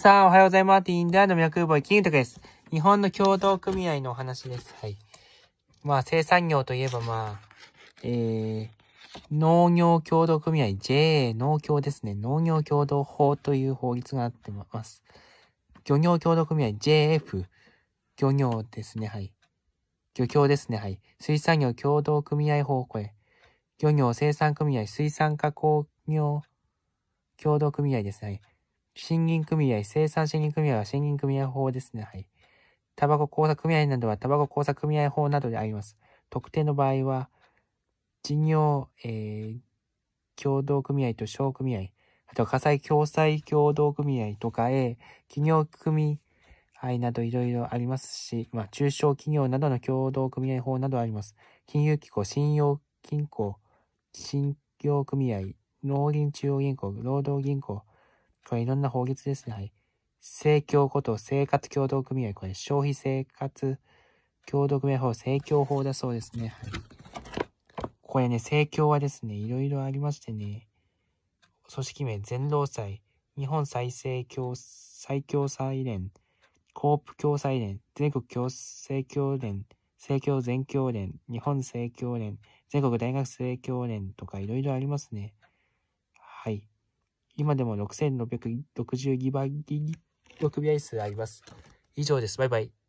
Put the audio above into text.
さん、おはようございます。ティンダーの脈ボイ、金太です。日本の共同組合のお話です。はい。まあ、生産業といえば、まあ、えー、農業協同組合 JA 農協ですね。農業協同法という法律があってます。漁業協同組合 JF、漁業ですね。はい。漁協ですね。はい。水産業協同組合法、これ。漁業生産組合水産加工業協同組合ですね。はい。新銀組合、生産新銀組合は新銀組合法ですね。はい。タバコ工作組合などはタバコ工作組合法などであります。特定の場合は、事業、えー、協同組合と小組合、あとは火災共済協同組合とか、えー、企業組合などいろいろありますし、まあ、中小企業などの協同組合法などあります。金融機構、信用金庫、信用組合、農林中央銀行、労働銀行、これいろんな法律ですね。はい。政教こと生活協同組合、これ消費生活協同組合法、政教法だそうですね。はい。これね、政教はですね、いろいろありましてね、組織名、全労祭、日本再生協、最強祭連、コープ共済連、全国共生協連、政教全協連、日本政教連、全国大学政教連とかいろいろありますね。はい。今でも6660ギガビアイスあります。以上です。バイバイ。